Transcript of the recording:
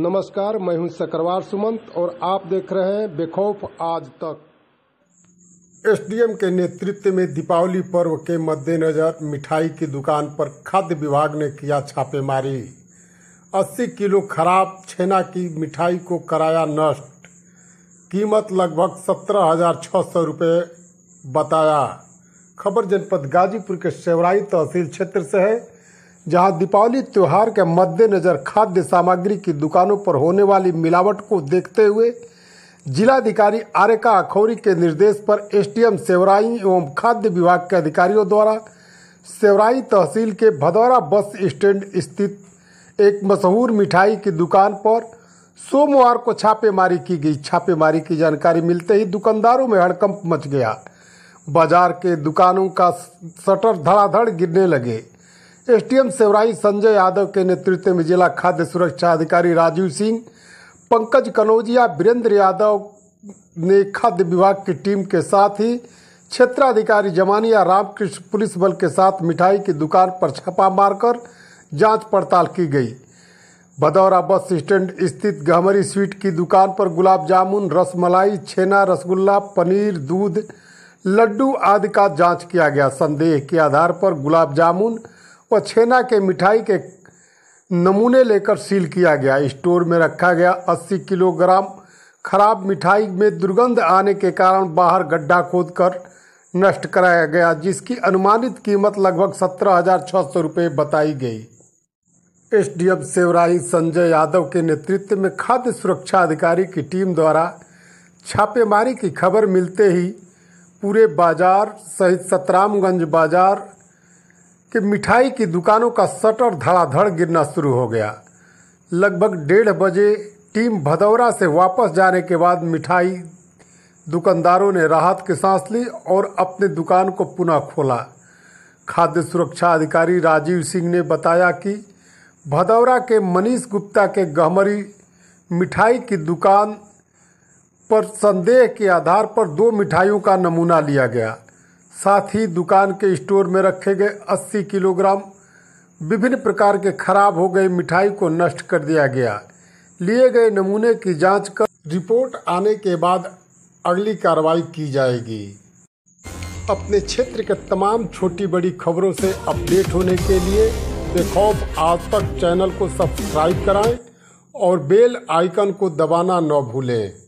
नमस्कार मैं हूं सकरवार सुमंत और आप देख रहे हैं बेखौफ आज तक एसडीएम के नेतृत्व में दीपावली पर्व के मद्देनजर मिठाई की दुकान पर खाद्य विभाग ने किया छापेमारी 80 किलो खराब छेना की मिठाई को कराया नष्ट कीमत लगभग सत्रह हजार छह सौ रूपये बताया खबर जनपद गाजीपुर के सेवराई तहसील क्षेत्र से है जहां दीपावली त्योहार के मद्देनजर खाद्य सामग्री की दुकानों पर होने वाली मिलावट को देखते हुए जिलाधिकारी आरेका अखौरी के निर्देश पर एसडीएम सेवराई एवं खाद्य विभाग के अधिकारियों द्वारा सेवराई तहसील के भदौरा बस स्टैंड स्थित एक मशहूर मिठाई की दुकान पर सोमवार को छापेमारी की गई छापेमारी की जानकारी मिलते ही दुकानदारों में हड़कंप मच गया बाजार के दुकानों का शटर धड़ाधड़ गिरने लगे एसडीएम सेवराई संजय यादव के नेतृत्व में जिला खाद्य सुरक्षा अधिकारी राजीव सिंह पंकज कनौजिया वीरेंद्र यादव ने खाद्य विभाग की टीम के साथ ही क्षेत्राधिकारी जमानिया रामकृष्ण पुलिस बल के साथ मिठाई की दुकान पर छापा मारकर जांच पड़ताल की गई भदौरा बस स्टैंड स्थित गहमरी स्वीट की दुकान पर गुलाब जामुन रसमलाई छेना रसगुल्ला पनीर दूध लड्डू आदि का जांच किया गया संदेह के आधार पर गुलाब जामुन व छेना के मिठाई के नमूने लेकर सील किया गया स्टोर में रखा गया 80 किलोग्राम खराब मिठाई में दुर्गंध आने के कारण बाहर गड्ढा खोद कर नष्ट कराया गया जिसकी अनुमानित कीमत लगभग सत्रह हजार छः सौ रुपये बताई गई S D F Sevrai Sanjay Yadav के नेतृत्व में खाद्य सुरक्षा अधिकारी की टीम द्वारा छापेमारी की खबर मिलते ही पूरे बाजार सहित सतरामगंज बाजार कि मिठाई की दुकानों का शटर धड़ाधड़ गिरना शुरू हो गया लगभग डेढ़ बजे टीम भदौरा से वापस जाने के बाद मिठाई दुकानदारों ने राहत की सांस ली और अपने दुकान को पुनः खोला खाद्य सुरक्षा अधिकारी राजीव सिंह ने बताया कि भदौरा के मनीष गुप्ता के गहमरी मिठाई की दुकान पर संदेह के आधार पर दो मिठाइयों का नमूना लिया गया साथ ही दुकान के स्टोर में रखे गए 80 किलोग्राम विभिन्न प्रकार के खराब हो गई मिठाई को नष्ट कर दिया गया लिए गए नमूने की जांच कर रिपोर्ट आने के बाद अगली कार्रवाई की जाएगी अपने क्षेत्र के तमाम छोटी बड़ी खबरों से अपडेट होने के लिए बेखौफ आज तक चैनल को सब्सक्राइब कराएं और बेल आइकन को दबाना न भूलें